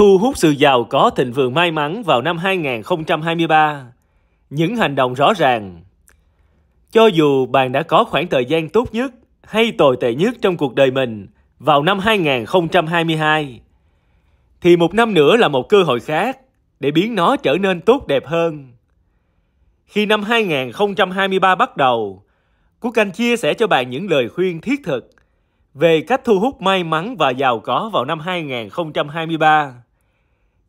thu hút sự giàu có thịnh vượng may mắn vào năm 2023. Những hành động rõ ràng. Cho dù bạn đã có khoảng thời gian tốt nhất hay tồi tệ nhất trong cuộc đời mình vào năm 2022, thì một năm nữa là một cơ hội khác để biến nó trở nên tốt đẹp hơn. Khi năm 2023 bắt đầu, Quốc Anh chia sẻ cho bạn những lời khuyên thiết thực về cách thu hút may mắn và giàu có vào năm 2023.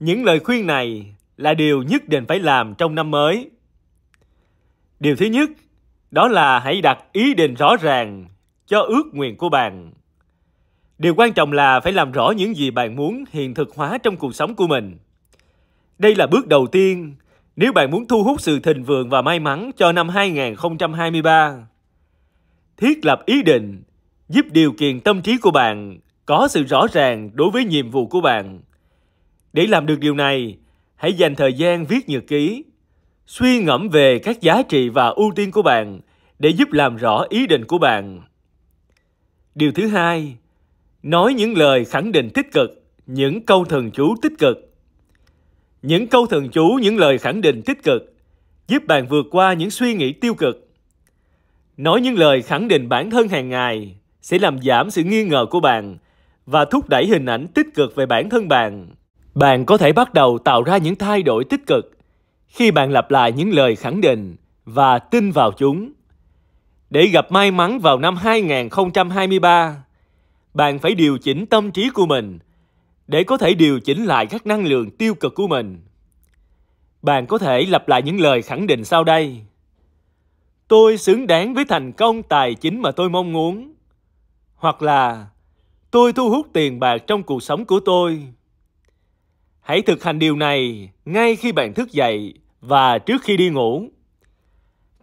Những lời khuyên này là điều nhất định phải làm trong năm mới. Điều thứ nhất, đó là hãy đặt ý định rõ ràng cho ước nguyện của bạn. Điều quan trọng là phải làm rõ những gì bạn muốn hiện thực hóa trong cuộc sống của mình. Đây là bước đầu tiên nếu bạn muốn thu hút sự thịnh vượng và may mắn cho năm 2023. Thiết lập ý định giúp điều kiện tâm trí của bạn có sự rõ ràng đối với nhiệm vụ của bạn để làm được điều này, hãy dành thời gian viết nhật ký, suy ngẫm về các giá trị và ưu tiên của bạn để giúp làm rõ ý định của bạn. Điều thứ hai, nói những lời khẳng định tích cực, những câu thần chú tích cực. Những câu thần chú, những lời khẳng định tích cực giúp bạn vượt qua những suy nghĩ tiêu cực. Nói những lời khẳng định bản thân hàng ngày sẽ làm giảm sự nghi ngờ của bạn và thúc đẩy hình ảnh tích cực về bản thân bạn bạn có thể bắt đầu tạo ra những thay đổi tích cực khi bạn lặp lại những lời khẳng định và tin vào chúng. Để gặp may mắn vào năm 2023, bạn phải điều chỉnh tâm trí của mình để có thể điều chỉnh lại các năng lượng tiêu cực của mình. Bạn có thể lặp lại những lời khẳng định sau đây. Tôi xứng đáng với thành công tài chính mà tôi mong muốn. Hoặc là tôi thu hút tiền bạc trong cuộc sống của tôi Hãy thực hành điều này ngay khi bạn thức dậy và trước khi đi ngủ.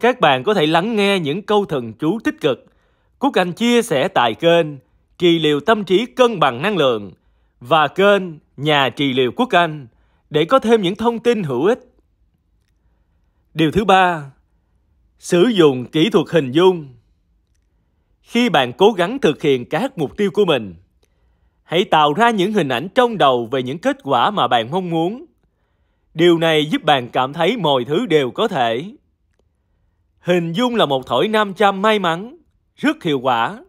Các bạn có thể lắng nghe những câu thần chú tích cực Quốc Anh chia sẻ tại kênh Trị liệu tâm trí cân bằng năng lượng và kênh Nhà trị liệu Quốc Anh để có thêm những thông tin hữu ích. Điều thứ ba, sử dụng kỹ thuật hình dung. Khi bạn cố gắng thực hiện các mục tiêu của mình, hãy tạo ra những hình ảnh trong đầu về những kết quả mà bạn mong muốn điều này giúp bạn cảm thấy mọi thứ đều có thể hình dung là một thổi nam châm may mắn rất hiệu quả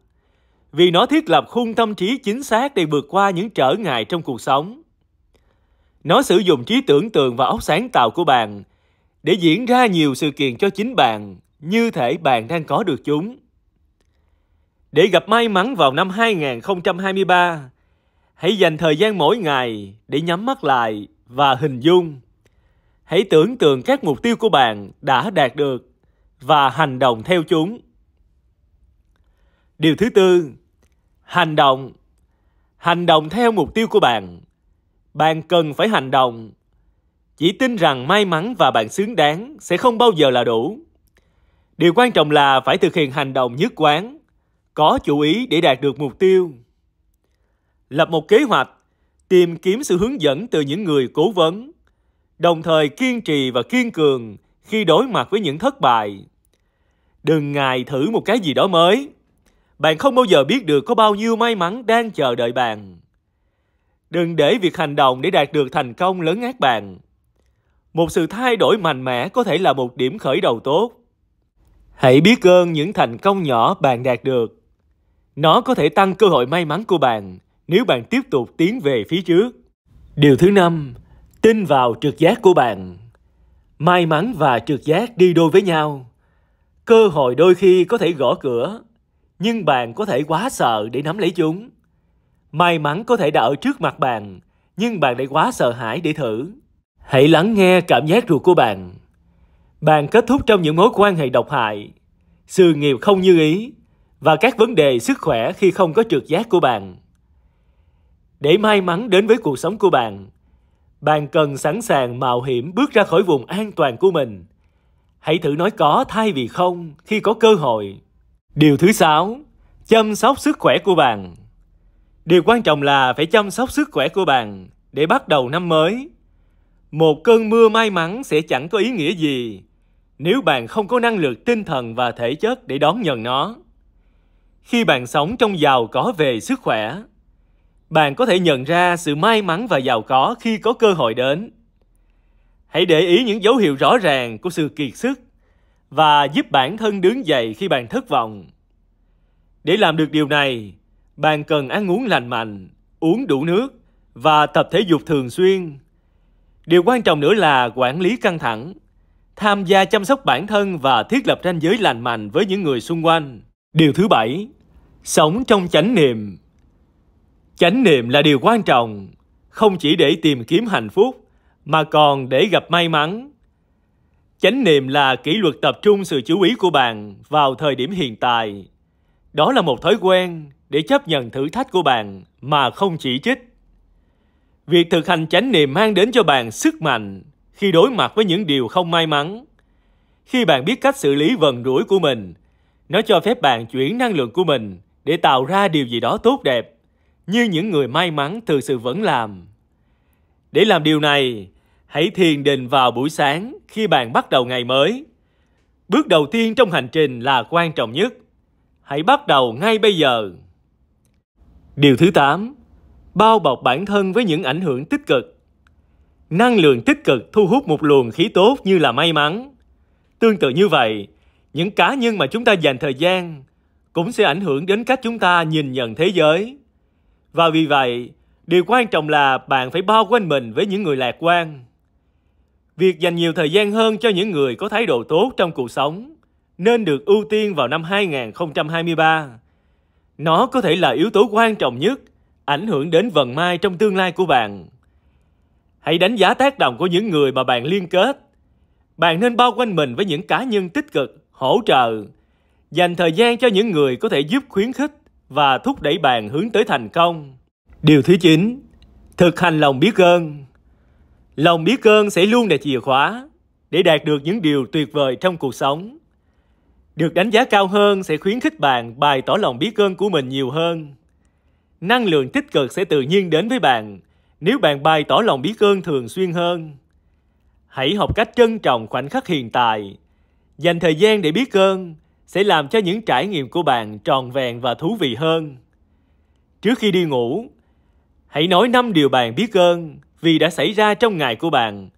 vì nó thiết lập khung tâm trí chính xác để vượt qua những trở ngại trong cuộc sống nó sử dụng trí tưởng tượng và óc sáng tạo của bạn để diễn ra nhiều sự kiện cho chính bạn như thể bạn đang có được chúng. Để gặp may mắn vào năm 2023, Hãy dành thời gian mỗi ngày để nhắm mắt lại và hình dung. Hãy tưởng tượng các mục tiêu của bạn đã đạt được và hành động theo chúng. Điều thứ tư, hành động. Hành động theo mục tiêu của bạn. Bạn cần phải hành động. Chỉ tin rằng may mắn và bạn xứng đáng sẽ không bao giờ là đủ. Điều quan trọng là phải thực hiện hành động nhất quán, có chủ ý để đạt được mục tiêu lập một kế hoạch, tìm kiếm sự hướng dẫn từ những người cố vấn, đồng thời kiên trì và kiên cường khi đối mặt với những thất bại. Đừng ngài thử một cái gì đó mới. Bạn không bao giờ biết được có bao nhiêu may mắn đang chờ đợi bạn. Đừng để việc hành động để đạt được thành công lớn ác bạn. Một sự thay đổi mạnh mẽ có thể là một điểm khởi đầu tốt. Hãy biết ơn những thành công nhỏ bạn đạt được. Nó có thể tăng cơ hội may mắn của bạn nếu bạn tiếp tục tiến về phía trước. Điều thứ năm, tin vào trực giác của bạn. May mắn và trực giác đi đôi với nhau. Cơ hội đôi khi có thể gõ cửa, nhưng bạn có thể quá sợ để nắm lấy chúng. May mắn có thể đã ở trước mặt bạn, nhưng bạn lại quá sợ hãi để thử. Hãy lắng nghe cảm giác ruột của bạn. Bạn kết thúc trong những mối quan hệ độc hại, sự nghiệp không như ý và các vấn đề sức khỏe khi không có trực giác của bạn. Để may mắn đến với cuộc sống của bạn, bạn cần sẵn sàng mạo hiểm bước ra khỏi vùng an toàn của mình. Hãy thử nói có thay vì không khi có cơ hội. Điều thứ sáu, chăm sóc sức khỏe của bạn. Điều quan trọng là phải chăm sóc sức khỏe của bạn để bắt đầu năm mới. Một cơn mưa may mắn sẽ chẳng có ý nghĩa gì nếu bạn không có năng lực tinh thần và thể chất để đón nhận nó. Khi bạn sống trong giàu có về sức khỏe, bạn có thể nhận ra sự may mắn và giàu có khi có cơ hội đến hãy để ý những dấu hiệu rõ ràng của sự kiệt sức và giúp bản thân đứng dậy khi bạn thất vọng để làm được điều này bạn cần ăn uống lành mạnh uống đủ nước và tập thể dục thường xuyên điều quan trọng nữa là quản lý căng thẳng tham gia chăm sóc bản thân và thiết lập ranh giới lành mạnh với những người xung quanh điều thứ bảy sống trong chánh niệm chánh niệm là điều quan trọng không chỉ để tìm kiếm hạnh phúc mà còn để gặp may mắn chánh niệm là kỷ luật tập trung sự chú ý của bạn vào thời điểm hiện tại đó là một thói quen để chấp nhận thử thách của bạn mà không chỉ trích việc thực hành chánh niệm mang đến cho bạn sức mạnh khi đối mặt với những điều không may mắn khi bạn biết cách xử lý vần rủi của mình nó cho phép bạn chuyển năng lượng của mình để tạo ra điều gì đó tốt đẹp như những người may mắn từ sự vẫn làm. Để làm điều này, hãy thiền định vào buổi sáng khi bạn bắt đầu ngày mới. Bước đầu tiên trong hành trình là quan trọng nhất. Hãy bắt đầu ngay bây giờ. Điều thứ 8. Bao bọc bản thân với những ảnh hưởng tích cực. Năng lượng tích cực thu hút một luồng khí tốt như là may mắn. Tương tự như vậy, những cá nhân mà chúng ta dành thời gian cũng sẽ ảnh hưởng đến cách chúng ta nhìn nhận thế giới và vì vậy, điều quan trọng là bạn phải bao quanh mình với những người lạc quan. Việc dành nhiều thời gian hơn cho những người có thái độ tốt trong cuộc sống nên được ưu tiên vào năm 2023. Nó có thể là yếu tố quan trọng nhất ảnh hưởng đến vận may trong tương lai của bạn. Hãy đánh giá tác động của những người mà bạn liên kết. Bạn nên bao quanh mình với những cá nhân tích cực, hỗ trợ, dành thời gian cho những người có thể giúp khuyến khích và thúc đẩy bạn hướng tới thành công. Điều thứ 9. Thực hành lòng biết ơn Lòng biết ơn sẽ luôn là chìa khóa để đạt được những điều tuyệt vời trong cuộc sống. Được đánh giá cao hơn sẽ khuyến khích bạn bày tỏ lòng biết ơn của mình nhiều hơn. Năng lượng tích cực sẽ tự nhiên đến với bạn nếu bạn bày tỏ lòng biết ơn thường xuyên hơn. Hãy học cách trân trọng khoảnh khắc hiện tại, dành thời gian để biết ơn sẽ làm cho những trải nghiệm của bạn tròn vẹn và thú vị hơn. Trước khi đi ngủ, hãy nói 5 điều bạn biết ơn vì đã xảy ra trong ngày của bạn.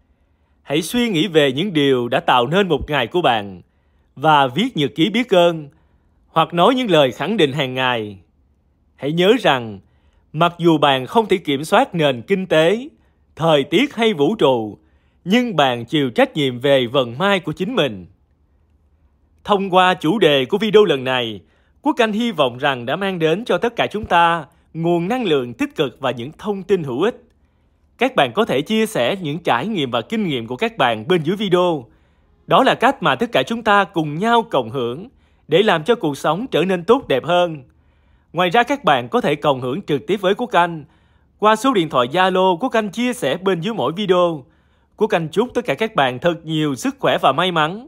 Hãy suy nghĩ về những điều đã tạo nên một ngày của bạn và viết nhật ký biết ơn hoặc nói những lời khẳng định hàng ngày. Hãy nhớ rằng, mặc dù bạn không thể kiểm soát nền kinh tế, thời tiết hay vũ trụ, nhưng bạn chịu trách nhiệm về vận may của chính mình. Thông qua chủ đề của video lần này, Quốc Anh hy vọng rằng đã mang đến cho tất cả chúng ta nguồn năng lượng tích cực và những thông tin hữu ích. Các bạn có thể chia sẻ những trải nghiệm và kinh nghiệm của các bạn bên dưới video. Đó là cách mà tất cả chúng ta cùng nhau cộng hưởng để làm cho cuộc sống trở nên tốt đẹp hơn. Ngoài ra các bạn có thể cộng hưởng trực tiếp với Quốc Anh qua số điện thoại Zalo Quốc Anh chia sẻ bên dưới mỗi video. Quốc Anh chúc tất cả các bạn thật nhiều sức khỏe và may mắn.